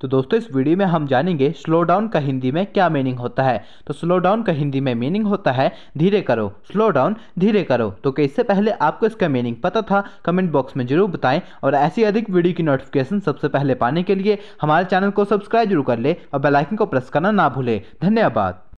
तो दोस्तों इस वीडियो में हम जानेंगे स्लो डाउन का हिंदी में क्या मीनिंग होता है तो स्लो डाउन का हिंदी में मीनिंग होता है धीरे करो स्लो डाउन धीरे करो तो क्या इससे पहले आपको इसका मीनिंग पता था कमेंट बॉक्स में जरूर बताएं और ऐसी अधिक वीडियो की नोटिफिकेशन सबसे पहले पाने के लिए हमारे चैनल को सब्सक्राइब जरूर कर ले और बेलाइकन को प्रेस करना ना भूलें धन्यवाद